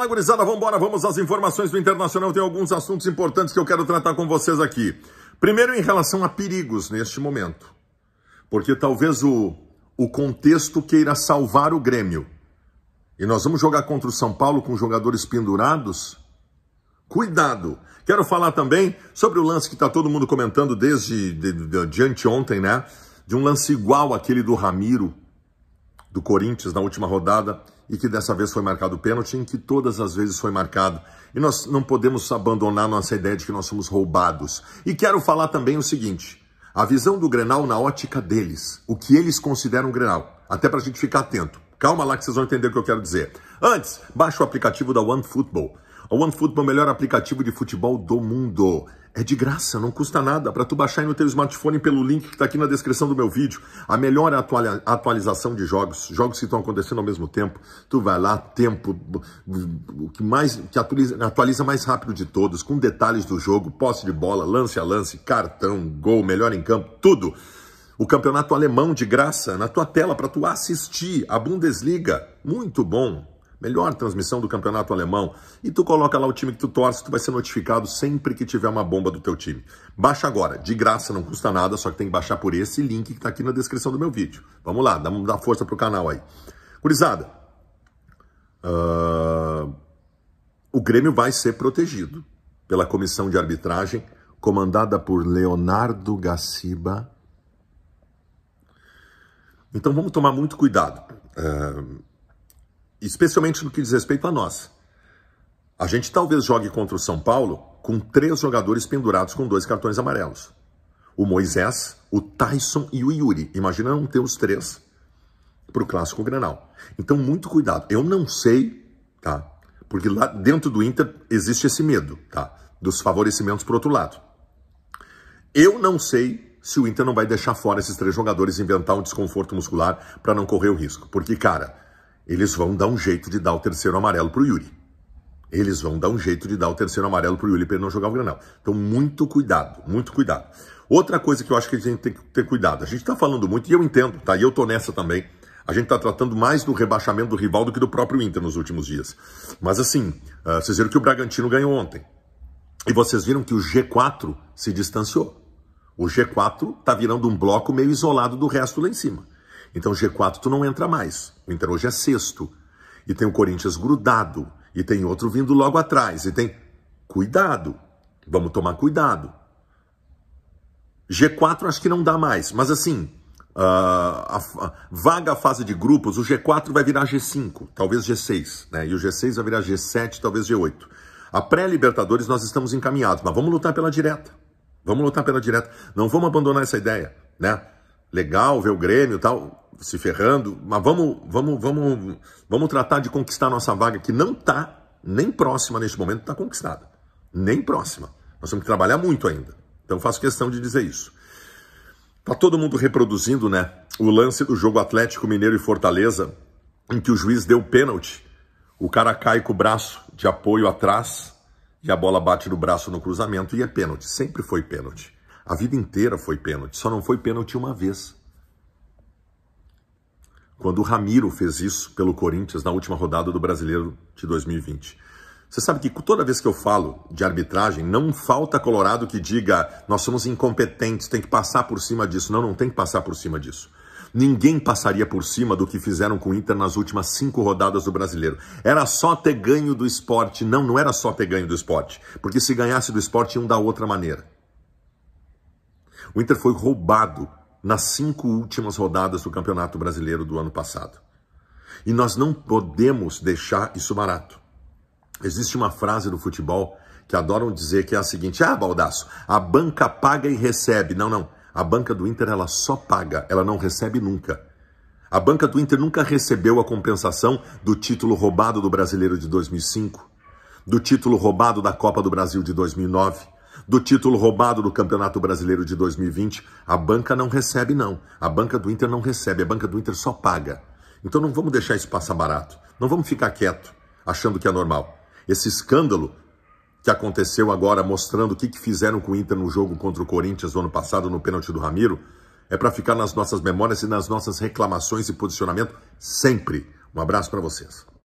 Fala, gurizada, embora. vamos às informações do Internacional. Tem alguns assuntos importantes que eu quero tratar com vocês aqui. Primeiro, em relação a perigos neste momento. Porque talvez o, o contexto queira salvar o Grêmio. E nós vamos jogar contra o São Paulo com jogadores pendurados? Cuidado! Quero falar também sobre o lance que está todo mundo comentando desde de, de, de anteontem, né? De um lance igual aquele do Ramiro, do Corinthians, na última rodada e que dessa vez foi marcado o pênalti, em que todas as vezes foi marcado. E nós não podemos abandonar nossa ideia de que nós somos roubados. E quero falar também o seguinte: a visão do Grenal na ótica deles, o que eles consideram Grenal, até para a gente ficar atento. Calma lá que vocês vão entender o que eu quero dizer. Antes, baixa o aplicativo da OneFootball o OneFootball é o melhor aplicativo de futebol do mundo. É de graça, não custa nada para tu baixar aí no teu smartphone pelo link que está aqui na descrição do meu vídeo. A melhor atualização de jogos, jogos que estão acontecendo ao mesmo tempo. Tu vai lá, tempo, o que mais que atualiza, atualiza mais rápido de todos, com detalhes do jogo, posse de bola, lance a lance, cartão, gol, melhor em campo, tudo. O campeonato alemão de graça na tua tela para tu assistir a Bundesliga. Muito bom melhor transmissão do campeonato alemão, e tu coloca lá o time que tu torce, tu vai ser notificado sempre que tiver uma bomba do teu time. Baixa agora, de graça, não custa nada, só que tem que baixar por esse link que tá aqui na descrição do meu vídeo. Vamos lá, dá, dá força pro canal aí. Curizada, uh, ah, o Grêmio vai ser protegido pela comissão de arbitragem comandada por Leonardo Gaciba. Então vamos tomar muito cuidado. Uh, especialmente no que diz respeito a nós. A gente talvez jogue contra o São Paulo com três jogadores pendurados com dois cartões amarelos. O Moisés, o Tyson e o Yuri. Imagina não ter os três para o Clássico Granal. Então, muito cuidado. Eu não sei, tá? Porque lá dentro do Inter existe esse medo, tá? Dos favorecimentos para outro lado. Eu não sei se o Inter não vai deixar fora esses três jogadores, inventar um desconforto muscular para não correr o risco. Porque, cara, eles vão dar um jeito de dar o terceiro amarelo para o Yuri. Eles vão dar um jeito de dar o terceiro amarelo para o Yuri para ele não jogar o granel. Então, muito cuidado, muito cuidado. Outra coisa que eu acho que a gente tem que ter cuidado. A gente está falando muito, e eu entendo, tá? E eu tô nessa também. A gente está tratando mais do rebaixamento do rival do que do próprio Inter nos últimos dias. Mas assim, ah, vocês viram que o Bragantino ganhou ontem. E vocês viram que o G4 se distanciou. O G4 está virando um bloco meio isolado do resto lá em cima. Então G4 tu não entra mais. O Inter hoje é sexto. E tem o Corinthians grudado. E tem outro vindo logo atrás. E tem. Cuidado. Vamos tomar cuidado. G4 acho que não dá mais. Mas assim, ah, a, a, ah, vaga a fase de grupos, o G4 vai virar G5, talvez G6, né? E o G6 vai virar G7, talvez G8. A pré-Libertadores nós estamos encaminhados, mas vamos lutar pela direta. Vamos lutar pela direta. Não vamos abandonar essa ideia, né? legal ver o Grêmio tal se ferrando, mas vamos, vamos, vamos, vamos tratar de conquistar nossa vaga que não está nem próxima neste momento, está conquistada. Nem próxima. Nós temos que trabalhar muito ainda. Então faço questão de dizer isso. Tá todo mundo reproduzindo, né? O lance do jogo Atlético Mineiro e Fortaleza, em que o juiz deu pênalti. O cara cai com o braço de apoio atrás e a bola bate no braço no cruzamento e é pênalti. Sempre foi pênalti. A vida inteira foi pênalti, só não foi pênalti uma vez. Quando o Ramiro fez isso pelo Corinthians na última rodada do Brasileiro de 2020. Você sabe que toda vez que eu falo de arbitragem, não falta colorado que diga nós somos incompetentes, tem que passar por cima disso. Não, não tem que passar por cima disso. Ninguém passaria por cima do que fizeram com o Inter nas últimas cinco rodadas do brasileiro. Era só ter ganho do esporte. Não, não era só ter ganho do esporte. Porque se ganhasse do esporte, iam da outra maneira. O Inter foi roubado nas cinco últimas rodadas do Campeonato Brasileiro do ano passado. E nós não podemos deixar isso barato. Existe uma frase do futebol que adoram dizer que é a seguinte: ah, baldaço, a banca paga e recebe. Não, não. A banca do Inter ela só paga, ela não recebe nunca. A banca do Inter nunca recebeu a compensação do título roubado do Brasileiro de 2005, do título roubado da Copa do Brasil de 2009 do título roubado do Campeonato Brasileiro de 2020, a banca não recebe, não. A banca do Inter não recebe, a banca do Inter só paga. Então não vamos deixar isso passar barato. Não vamos ficar quieto, achando que é normal. Esse escândalo que aconteceu agora, mostrando o que, fizeram com o Inter no jogo contra o Corinthians no ano passado, no pênalti do Ramiro, é para ficar nas nossas memórias e nas nossas reclamações e posicionamento sempre. Um abraço para vocês.